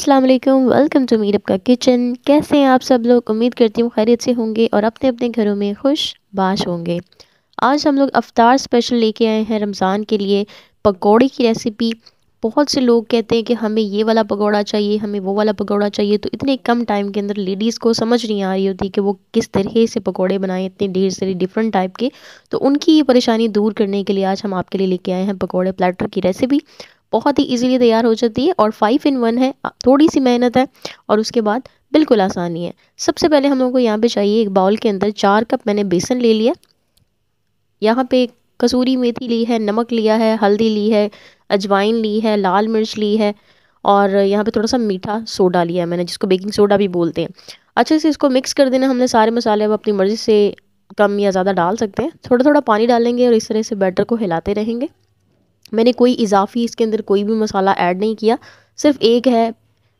अस्सलाम वालेकुम welcome to मीरअप का किचन कैसे हैं आप सब लोग उम्मीद करती हूँ खैरियत से होंगे और अपने अपने घरों में खुश बाश होंगे आज हम लोग अफ्तार स्पेशल लेके आए हैं रमज़ान के लिए पकौड़े की रेसिपी बहुत से लोग कहते हैं कि हमें ये वाला पकौड़ा चाहिए हमें वो वाला पकौड़ा चाहिए तो इतने कम टाइम के अंदर लेडीज़ को समझ नहीं आ रही होती कि वो किस तरह से पकौड़े बनाएं इतने ढेर सारे डिफरेंट टाइप के तो उनकी ये परेशानी दूर करने के लिए आज हम आपके लिए लेके आए हैं पकौड़े प्लेटर की रेसिपी बहुत ही इजीली तैयार हो जाती है और फाइव इन वन है थोड़ी सी मेहनत है और उसके बाद बिल्कुल आसानी है सबसे पहले हम लोग को यहाँ पे चाहिए एक बाउल के अंदर चार कप मैंने बेसन ले लिया यहाँ पे कसूरी मेथी ली है नमक लिया है हल्दी ली है अजवाइन ली है लाल मिर्च ली है और यहाँ पे थोड़ा सा मीठा सोडा लिया है मैंने जिसको बेकिंग सोडा भी बोलते हैं अच्छे से इसको मिक्स कर देना हमने सारे मसाले अब अपनी मर्ज़ी से कम या ज़्यादा डाल सकते हैं थोड़ा थोड़ा पानी डालेंगे और इस तरह से बैटर को हिलाते रहेंगे मैंने कोई इजाफी इसके अंदर कोई भी मसाला ऐड नहीं किया सिर्फ एक है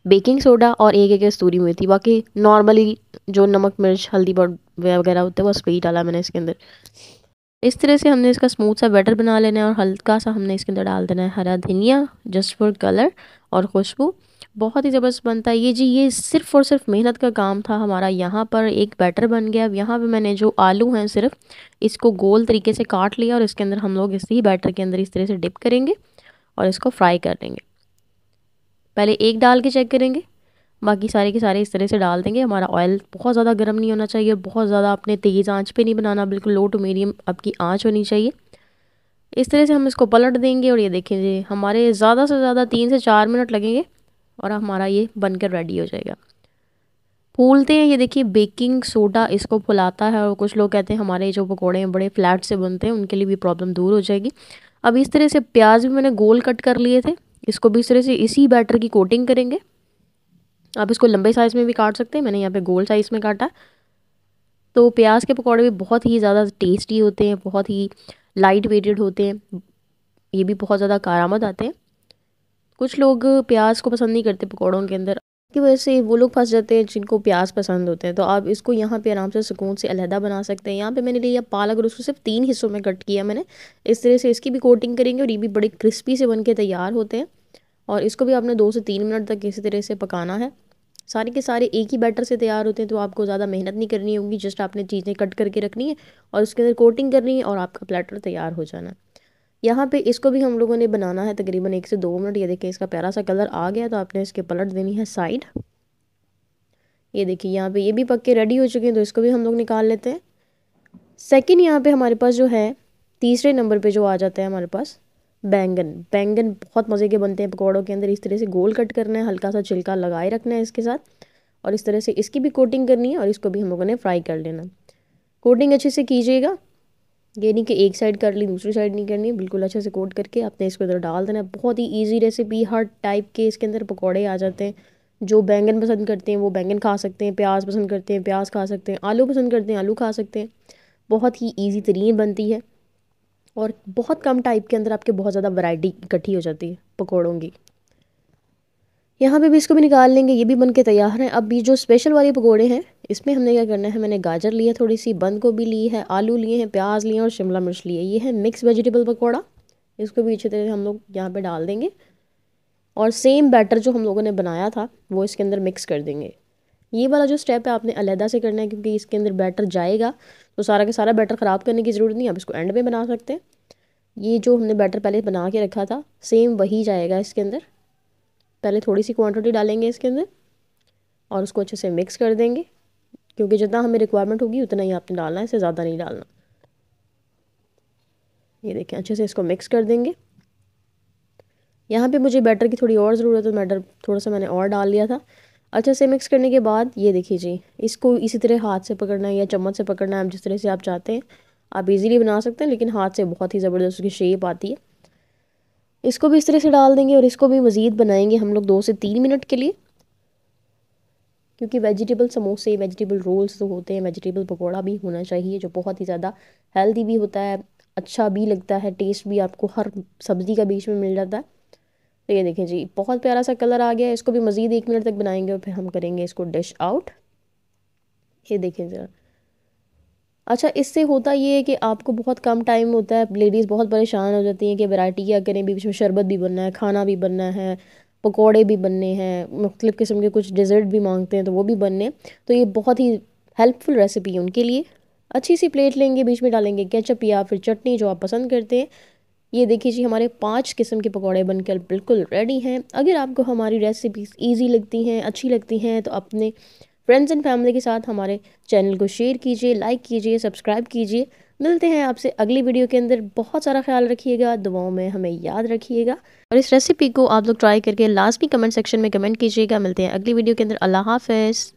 बेकिंग सोडा और एक एक कस्तूरी मेथी बाकी नॉर्मली जो नमक मिर्च हल्दी पाउडर वगैरह होता है वो वही डाला मैंने इसके अंदर इस तरह से हमने इसका स्मूथ सा बैटर बना लेना है और हल्का सा हमने इसके अंदर डाल देना है हरा धनिया जस्ट फॉर कलर और खुशबू बहुत ही ज़बरदस्त बनता है ये जी ये सिर्फ़ और सिर्फ मेहनत का काम था हमारा यहाँ पर एक बैटर बन गया अब यहाँ पर मैंने जो आलू हैं सिर्फ इसको गोल तरीके से काट लिया और इसके अंदर हम लोग इसी बैटर के अंदर इस तरह से डिप करेंगे और इसको फ्राई कर लेंगे पहले एक डाल के चेक करेंगे बाकी सारे के सारे इस तरह से डाल देंगे हमारा ऑयल बहुत ज़्यादा गर्म नहीं होना चाहिए बहुत ज़्यादा आपने तेज़ आँच पर नहीं बनाना बिल्कुल लो टू मीडियम आपकी आँच होनी चाहिए इस तरह से हम इसको पलट देंगे और ये देखें जी हमारे ज़्यादा से ज़्यादा तीन से चार मिनट लगेंगे और हमारा ये बनकर रेडी हो जाएगा फूलते हैं ये देखिए बेकिंग सोडा इसको फुलाता है और कुछ लोग कहते हैं हमारे जो पकौड़े हैं बड़े फ्लैट से बनते हैं उनके लिए भी प्रॉब्लम दूर हो जाएगी अब इस तरह से प्याज भी मैंने गोल कट कर लिए थे इसको भी इस तरह से इसी बैटर की कोटिंग करेंगे आप इसको लंबे साइज़ में भी काट सकते हैं मैंने यहाँ पे गोल साइज़ में काटा तो प्याज के पकौड़े भी बहुत ही ज़्यादा टेस्टी होते हैं बहुत ही लाइट वेटेड होते हैं ये भी बहुत ज़्यादा कारामद आते हैं कुछ लोग प्याज को पसंद नहीं करते पकौड़ों के अंदर की वजह से वो लोग फंस जाते हैं जिनको प्याज पसंद होते हैं तो आप इसको यहाँ पे आराम से सुकून से अलहदा बना सकते हैं यहाँ पे मैंने लिया पालक और उसको सिर्फ तीन हिस्सों में कट किया मैंने इस तरह से इसकी भी कोटिंग करेंगे और ये भी बड़े क्रिस्पी से बन के तैयार होते हैं और इसको भी आपने दो से तीन मिनट तक इसी तरह से पकाना है सारे के सारे एक ही बैटर से तैयार होते हैं तो आपको ज़्यादा मेहनत नहीं करनी होगी जस्ट आपने चीज़ें कट करके रखनी है और उसके अंदर कोटिंग करनी है और आपका प्लेटर तैयार हो जाना यहाँ पे इसको भी हम लोगों ने बनाना है तकरीबन एक से दो मिनट ये देखिए इसका प्यारा सा कलर आ गया तो आपने इसके पलट देनी है साइड ये देखिए यहाँ पे ये भी पक के रेडी हो चुके हैं तो इसको भी हम लोग निकाल लेते हैं सेकंड यहाँ पे हमारे पास जो है तीसरे नंबर पे जो आ जाता है हमारे पास बैंगन बैंगन बहुत मज़े के बनते हैं पकौड़ों के अंदर इस तरह से गोल कट करना है हल्का सा छिलका लगाए रखना है इसके साथ और इस तरह से इसकी भी कोटिंग करनी है और इसको भी हम लोगों ने फ्राई कर लेना कोटिंग अच्छे से कीजिएगा ये नहीं कि एक साइड कर ली दूसरी साइड नहीं करनी बिल्कुल अच्छे से कोट करके आपने इसको अंदर डाल देना बहुत ही ईजी रेसिपी हर टाइप के इसके अंदर पकौड़े आ जाते हैं जो बैंगन पसंद करते हैं वो बैंगन खा सकते हैं प्याज पसंद करते हैं प्याज खा सकते हैं आलू पसंद करते हैं आलू खा सकते हैं बहुत ही ईजी तरीन बनती है और बहुत कम टाइप के अंदर आपके बहुत ज़्यादा वैरायटी इकट्ठी हो जाती है पकौड़ों की यहाँ पे भी इसको भी निकाल लेंगे ये भी बन के तैयार हैं अब ये जो स्पेशल वाले पकौड़े हैं इसमें हमने क्या करना है मैंने गाजर लिया थोड़ी सी बंद गोभी ली है आलू लिए हैं प्याज लिए हैं और शिमला मिर्च लिए ये है मिक्स वेजिटेबल पकौड़ा इसको भी अच्छी तरह हम लोग यहाँ पर डाल देंगे और सेम बैटर जो हम लोगों ने बनाया था वो इसके अंदर मिक्स कर देंगे ये वाला जो स्टेप है आपने अलहदा से करना है क्योंकि इसके अंदर बैटर जाएगा तो सारा का सारा बैटर ख़राब करने की ज़रूरत नहीं आप इसको एंड में बना सकते हैं ये जो हमने बैटर पहले बना के रखा था सेम वही जाएगा इसके अंदर पहले थोड़ी सी क्वांटिटी डालेंगे इसके अंदर और उसको अच्छे से मिक्स कर देंगे क्योंकि जितना हमें रिक्वायरमेंट होगी उतना ही आपने डालना है इसे ज़्यादा नहीं डालना ये देखें अच्छे से इसको मिक्स कर देंगे यहाँ पे मुझे बैटर की थोड़ी और ज़रूरत है बैटर तो थोड़ा सा मैंने और डाल लिया था अच्छा से मिक्स करने के बाद ये देखिए जी इसको इसी तरह हाथ से पकड़ना है या चम्मच से पकड़ना है आप जिस तरह से आप चाहते हैं आप इजीली बना सकते हैं लेकिन हाथ से बहुत ही ज़बरदस्त उसकी शेप आती है इसको भी इस तरह से डाल देंगे और इसको भी मज़ीद बनाएंगे हम लोग दो से तीन मिनट के लिए क्योंकि वेजिटेबल समोसे वेजिटेबल रोल्स तो होते हैं वेजिटेबल पकौड़ा भी होना चाहिए जो बहुत ही ज़्यादा हेल्दी भी होता है अच्छा भी लगता है टेस्ट भी आपको हर सब्ज़ी का बीच में मिल जाता है तो ये देखें जी बहुत प्यारा सा कलर आ गया इसको भी मज़ीद एक मिनट तक बनाएंगे और फिर हम करेंगे इसको डिश आउट ये देखें ज़रा अच्छा इससे होता ये है कि आपको बहुत कम टाइम होता है लेडीज़ बहुत परेशान हो जाती हैं कि वैरायटी क्या करें बीच में शरबत भी बनना है खाना भी बनना है पकोड़े भी बनने हैं मुख्तलिफ़ किस्म के कुछ डिज़र्ट भी मांगते हैं तो वो भी बनने तो ये बहुत ही हेल्पफुल रेसिपी है उनके लिए अच्छी सी प्लेट लेंगे बीच में डालेंगे केचप या फिर चटनी जो आप पसंद करते हैं ये देखिए जी हमारे पाँच किस्म के पकौड़े बनकर बिल्कुल रेडी हैं अगर आपको हमारी रेसिपीज़ ईजी लगती हैं अच्छी लगती हैं तो अपने फ्रेंड्स एंड फैमिली के साथ हमारे चैनल को शेयर कीजिए लाइक कीजिए सब्सक्राइब कीजिए मिलते हैं आपसे अगली वीडियो के अंदर बहुत सारा ख्याल रखिएगा दुआओं में हमें याद रखिएगा और इस रेसिपी को आप लोग ट्राई करके लास्ट भी कमेंट सेक्शन में कमेंट कीजिएगा मिलते हैं अगली वीडियो के अंदर अल्लाह हाफिज़